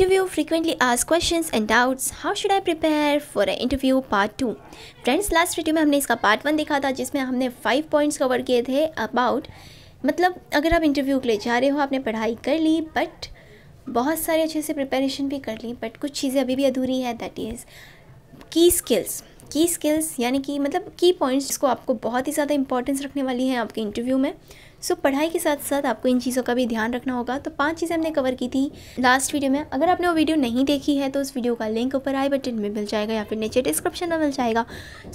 Interview frequently आज question and doubts how should I prepare for an interview part two? Friends, last video में हमने इसका part one देखा था जिसमें हमने फाइव पॉइंट्स कवर किए थे अबाउट मतलब अगर आप इंटरव्यू के लिए जा रहे हो आपने पढ़ाई कर ली बट बहुत सारे अच्छे से प्रिपरेशन भी कर ली बट कुछ चीज़ें अभी भी अधूरी है दैट इज़ की स्किल्स की स्किल्स यानी कि मतलब की पॉइंट्स को आपको बहुत ही ज़्यादा इंपॉर्टेंस रखने वाली है आपके इंटरव्यू में सो so, पढ़ाई के साथ साथ आपको इन चीज़ों का भी ध्यान रखना होगा तो पांच चीज़ें हमने कवर की थी लास्ट वीडियो में अगर आपने वो वीडियो नहीं देखी है तो उस वीडियो का लिंक ऊपर आई बटन में मिल जाएगा या फिर नीचे डिस्क्रिप्शन में मिल जाएगा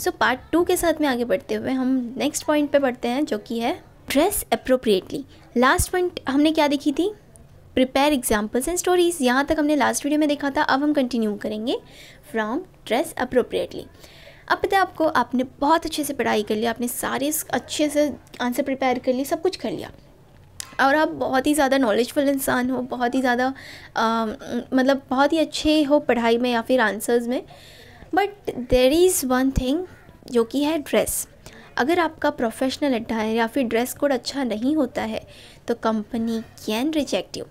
सो पार्ट टू के साथ में आगे बढ़ते हुए हम नेक्स्ट पॉइंट पर पढ़ते हैं जो कि है ड्रेस अप्रोप्रिएटली लास्ट पॉइंट हमने क्या देखी थी प्रिपेयर एग्जाम्पल्स एंड स्टोरीज यहाँ तक हमने लास्ट वीडियो में देखा था अब हम कंटिन्यू करेंगे फ्रॉम ड्रेस अप्रोप्रिएटली अब पता है आपको आपने बहुत अच्छे से पढ़ाई कर लिया आपने सारे अच्छे से आंसर प्रिपेयर कर लिए सब कुछ कर लिया और आप बहुत ही ज़्यादा नॉलेजफुल इंसान हो बहुत ही ज़्यादा मतलब बहुत ही अच्छे हो पढ़ाई में या फिर आंसर्स में but there is one thing जो कि है ड्रेस अगर आपका प्रोफेशनल अड्डा है या फिर ड्रेस कोड अच्छा नहीं होता है तो company can reject you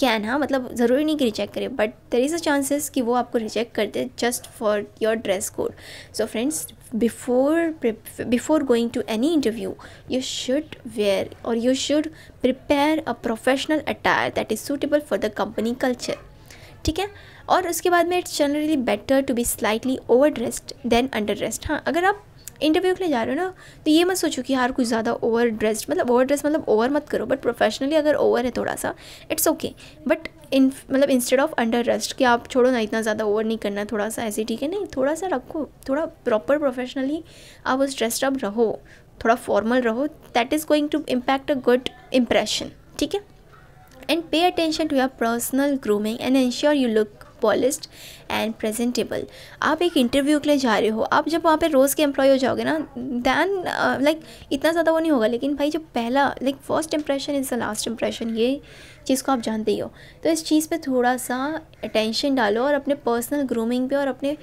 can हाँ मतलब ज़रूरी नहीं कि रिजेक्ट करे but there is a chances कि वो आपको रिजेक्ट कर दे just for your dress code so friends before before going to any interview you should wear और you should prepare a professional attire that is suitable for the company culture ठीक है और उसके बाद में it's generally better to be slightly over dressed than under dressed हाँ अगर आप इंटरव्यू के लिए जा रहे हो ना तो ये मत सोचो कि यार कुछ ज़्यादा ओवर ड्रेस्ड मतलब ओवर ड्रेस मतलब ओवर मत करो बट प्रोफेशनली अगर ओवर है थोड़ा सा इट्स ओके बट इन मतलब इंस्टेड ऑफ अंडर रेस्ट कि आप छोड़ो ना इतना ज़्यादा ओवर नहीं करना थोड़ा सा ऐसे ठीक है नहीं थोड़ा सा रखो थोड़ा प्रॉपर प्रोफेशनली आप उस ड्रेस्ड अब रहो थोड़ा फॉर्मल रहो that is going to impact a good impression ठीक है and pay attention to your personal grooming and ensure you look polished and presentable आप एक इंटरव्यू के लिए जा रहे हो आप जब वहाँ पे रोज़ के एम्प्लॉय हो जाओगे ना दैन लाइक uh, इतना ज़्यादा वो नहीं होगा लेकिन भाई जो पहला like first impression is the last impression ये चीज़ को आप जानते ही हो तो इस चीज़ पे थोड़ा सा अटेंशन डालो और अपने पर्सनल ग्रूमिंग पे और अपने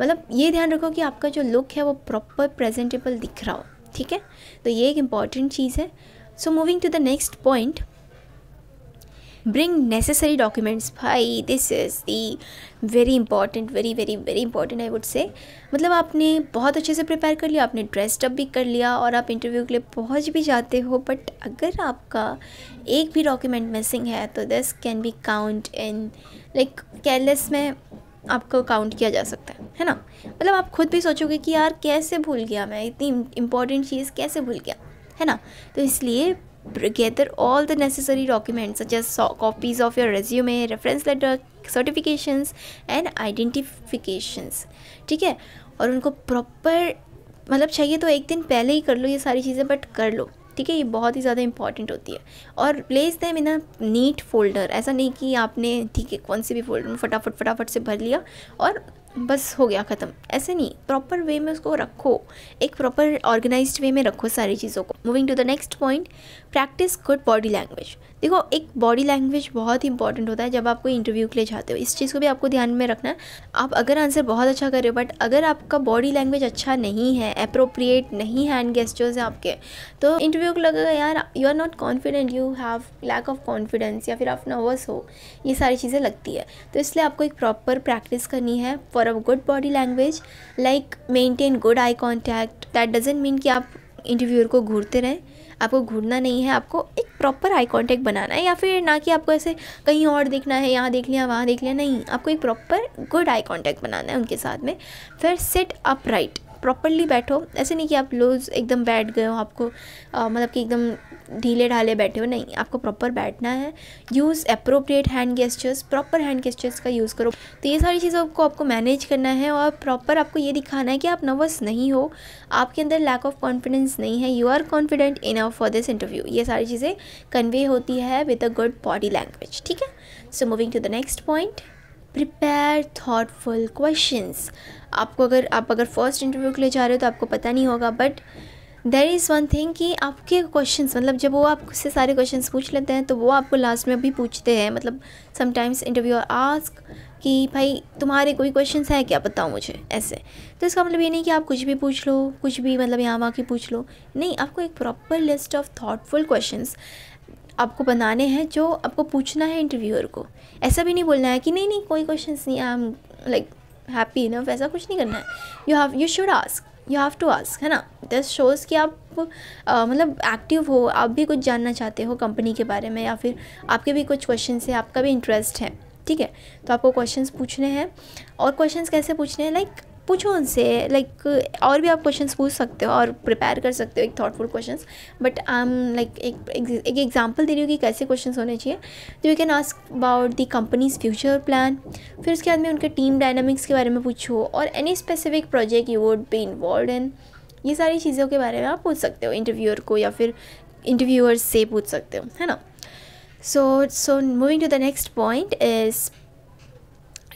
मतलब ये ध्यान रखो कि आपका जो लुक है वो प्रॉपर प्रेजेंटेबल दिख रहा हो ठीक है तो ये एक इम्पॉर्टेंट चीज़ है so moving to the next point bring necessary documents भाई this is the very important very very very important I would say मतलब आपने बहुत अच्छे से प्रिपेयर कर लिया आपने ड्रेसडअप भी कर लिया और आप इंटरव्यू के लिए पहुँच भी जाते हो बट अगर आपका एक भी डॉक्यूमेंट मिसिंग है तो this can be count in like careless में आपको काउंट किया जा सकता है है ना मतलब आप खुद भी सोचोगे कि यार कैसे भूल गया मैं इतनी इंपॉर्टेंट चीज़ कैसे भूल गया है ना तो इसलिए gather all the necessary documents such as copies of your resume, reference letter, certifications and identifications ठीक है और उनको प्रॉपर मतलब चाहिए तो एक दिन पहले ही कर लो ये सारी चीज़ें बट कर लो ठीक है ये बहुत ही ज़्यादा इंपॉर्टेंट होती है और place them in a neat folder ऐसा नहीं कि आपने ठीक है कौन से भी फोल्डर में फटाफट फटाफट से भर लिया और बस हो गया ख़त्म ऐसे नहीं प्रॉपर वे में उसको रखो एक प्रॉपर ऑर्गेनाइज्ड वे में रखो सारी चीज़ों को moving to the next point practice good body language देखो एक बॉडी लैंग्वेज बहुत ही इंपॉर्टेंट होता है जब आप कोई इंटरव्यू के लिए जाते हो इस चीज़ को भी आपको ध्यान में रखना है आप अगर आंसर बहुत अच्छा कर रहे हो बट अगर आपका बॉडी लैंग्वेज अच्छा नहीं है अप्रोप्रिएट नहीं है हैंड गेस्टर्स हैं आपके तो इंटरव्यू को लगेगा यार you are not confident you have lack of confidence या फिर आप नर्वस हो ये सारी चीज़ें लगती है तो इसलिए आपको एक प्रॉपर प्रैक्टिस करनी है for a good body language like maintain good eye contact that doesn't mean कि आप इंटरव्यूअर को घूरते रहें आपको घूरना नहीं है आपको एक प्रॉपर आई कांटेक्ट बनाना है या फिर ना कि आपको ऐसे कहीं और देखना है यहाँ देख लिया वहाँ देख लिया नहीं आपको एक प्रॉपर गुड आई कांटेक्ट बनाना है उनके साथ में फिर सेट अप राइट प्रॉपरली बैठो ऐसे नहीं कि आप लूज एकदम बैठ गए हो आपको आ, मतलब कि एकदम ढीले ढाले बैठे हो नहीं आपको प्रॉपर बैठना है use appropriate hand gestures proper hand gestures का यूज़ करो तो ये सारी चीज़ों को आपको मैनेज करना है और प्रॉपर आपको ये दिखाना है कि आप नर्वस नहीं हो आपके अंदर लैक ऑफ कॉन्फिडेंस नहीं है you are confident in for this interview ये सारी चीज़ें कन्वे होती है with a good body language ठीक है so moving to the next point prepare thoughtful question आपको अगर आप अगर फर्स्ट इंटरव्यू के लिए जा रहे हो तो आपको पता नहीं होगा but there is one thing कि आपके क्वेश्चन मतलब जब वो आपसे सारे क्वेश्चन पूछ लेते हैं तो वो आपको लास्ट में भी पूछते हैं मतलब समटाइम्स इंटरव्यू आस्क कि भाई तुम्हारे कोई क्वेश्चन है क्या बताओ मुझे ऐसे तो इसका मतलब ये नहीं कि आप कुछ भी पूछ लो कुछ भी मतलब यहाँ वहाँ की पूछ लो नहीं आपको एक proper list of thoughtful question आपको बनाने हैं जो आपको पूछना है इंटरव्यूअर को ऐसा भी नहीं बोलना है कि नहीं नहीं कोई क्वेश्चन नहीं I am like happy enough ऐसा कुछ नहीं करना है you have you should ask you have to ask है ना जाता है शोज़ कि आप मतलब एक्टिव हो आप भी कुछ जानना चाहते हो कंपनी के बारे में या फिर आपके भी कुछ क्वेश्चन हैं आपका भी इंटरेस्ट है ठीक है तो आपको क्वेश्चंस पूछने हैं और क्वेश्चंस कैसे पूछने हैं लाइक पूछो उनसे लाइक like, और भी आप क्वेश्चंस पूछ सकते हो और प्रिपेयर कर सकते हो एक thoughtful questions but I am like एक एग्जांपल दे रही हूँ कि कैसे क्वेश्चंस होने चाहिए तो you can ask about the company's future plan फिर उसके बाद में उनके टीम डायनामिक्स के बारे में पूछो और any specific project you would be involve in ये सारी चीज़ों के बारे में आप पूछ सकते हो इंटरव्यूअर को या फिर इंटरव्यूअर से पूछ सकते हो है ना so so moving to the next point is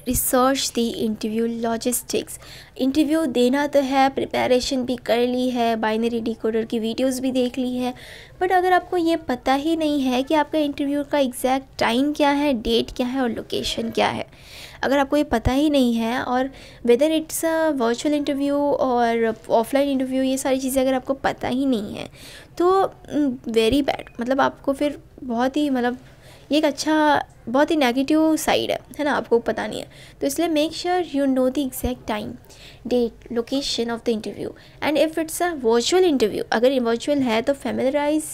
research the interview logistics interview देना तो है प्रिपरेशन भी कर ली है बाइनरी डिकोडर की वीडियोस भी देख ली है बट अगर आपको ये पता ही नहीं है कि आपका इंटरव्यू का एग्जैक्ट टाइम क्या है डेट क्या है और लोकेशन क्या है अगर आपको ये पता ही नहीं है और whether it's a virtual interview और ऑफलाइन इंटरव्यू ये सारी चीज़ें अगर आपको पता ही नहीं है तो वेरी mm, बैड मतलब आपको फिर बहुत ही मतलब ये एक अच्छा बहुत ही नेगेटिव साइड है है ना आपको पता नहीं है तो इसलिए make sure you know the exact time date location of the interview and if it's a virtual interview अगर वर्चुअल है तो familiarise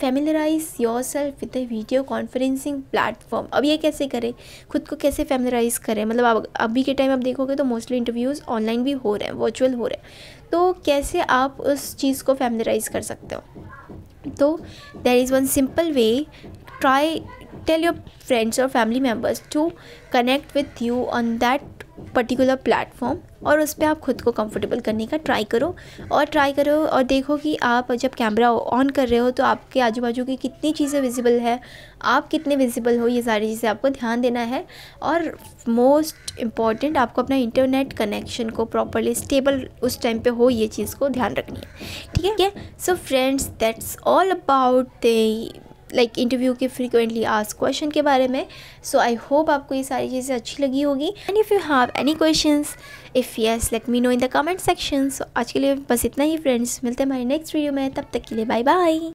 familiarise yourself with video conferencing platform अब ये कैसे करें खुद को कैसे फेमिलराइज करें मतलब आप अभी के टाइम आप देखोगे तो मोस्टली इंटरव्यूज़ ऑनलाइन भी हो रहे हैं वर्चुअल हो रहे हैं तो कैसे आप उस चीज़ को फेमिलराइज कर सकते हो तो there is one simple way try tell your friends or family members to connect with you on that particular platform और उस पर आप ख़ुद को कंफर्टेबल करने का ट्राई करो और ट्राई करो और देखो कि आप जब कैमरा ऑन कर रहे हो तो आपके आजू बाजू की कितनी चीज़ें विजिबल है आप कितने विजिबल हो ये सारी चीज़ें आपको ध्यान देना है और मोस्ट इम्पॉर्टेंट आपको अपना इंटरनेट कनेक्शन को प्रॉपरली स्टेबल उस टाइम पे हो ये चीज़ को ध्यान रखनी है ठीक है so friends that's all about the like interview के फ्रिक्वेंटली आज क्वेश्चन के बारे में सो आई होप आपको ये सारी चीज़ें अच्छी लगी होगी and if you have any question if yes let me know in the comment section so आज के लिए बस इतना ही फ्रेंड्स मिलते हैं हमारे नेक्स्ट वीडियो में तब तक के लिए बाय बाय